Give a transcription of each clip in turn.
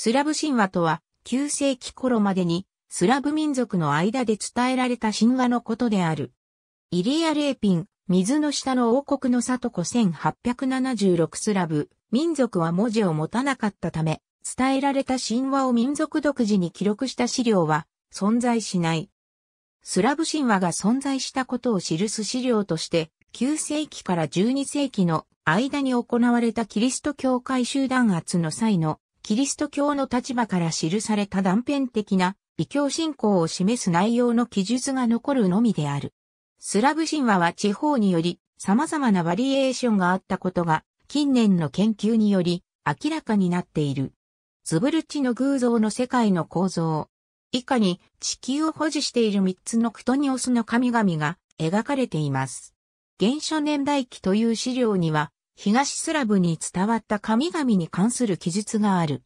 スラブ神話とは、9世紀頃までに、スラブ民族の間で伝えられた神話のことである。イリア・レーピン、水の下の王国の里子1876スラブ、民族は文字を持たなかったため、伝えられた神話を民族独自に記録した資料は存在しない。スラブ神話が存在したことを記す資料として、9世紀から12世紀の間に行われたキリスト教会集団圧の際のキリスト教の立場から記された断片的な異教信仰を示す内容の記述が残るのみである。スラブ神話は地方により様々なバリエーションがあったことが近年の研究により明らかになっている。ズブルチの偶像の世界の構造。以下に地球を保持している3つのクトニオスの神々が描かれています。原初年代記という資料には東スラブに伝わった神々に関する記述がある。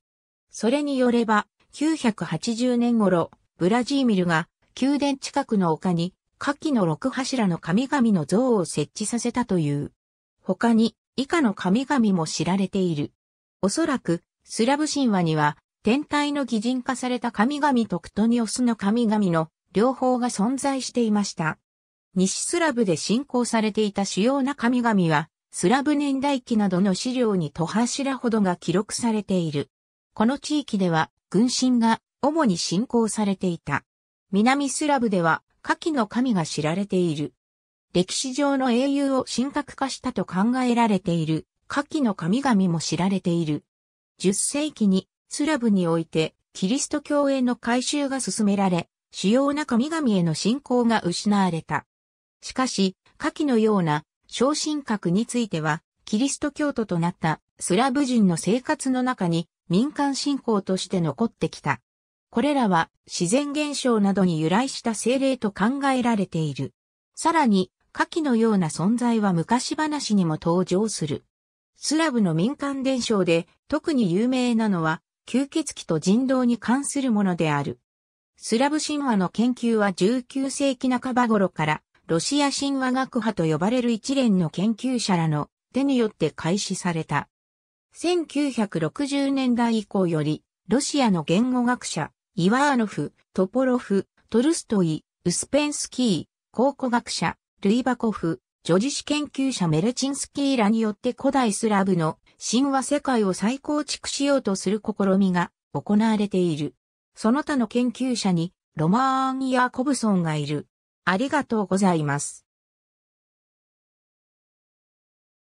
それによれば、980年頃、ブラジーミルが宮殿近くの丘に、下記の六柱の神々の像を設置させたという。他に、以下の神々も知られている。おそらく、スラブ神話には、天体の擬人化された神々とクトニオスの神々の両方が存在していました。西スラブで信仰されていた主要な神々は、スラブ年代記などの資料に戸柱ほどが記録されている。この地域では軍神が主に信仰されていた。南スラブでは夏季の神が知られている。歴史上の英雄を神格化したと考えられている夏季の神々も知られている。10世紀にスラブにおいてキリスト教への改修が進められ、主要な神々への信仰が失われた。しかし、夏季のような昇進格については、キリスト教徒となったスラブ人の生活の中に民間信仰として残ってきた。これらは自然現象などに由来した精霊と考えられている。さらに、下記のような存在は昔話にも登場する。スラブの民間伝承で特に有名なのは吸血鬼と人道に関するものである。スラブ神話の研究は19世紀半ば頃からロシア神話学派と呼ばれる一連の研究者らの手によって開始された。1960年代以降より、ロシアの言語学者、イワーノフ、トポロフ、トルストイ、ウスペンスキー、考古学者、ルイバコフ、女子史研究者メレチンスキーらによって古代スラブの神話世界を再構築しようとする試みが行われている。その他の研究者にロマーン・ヤーコブソンがいる。ありがとうございます。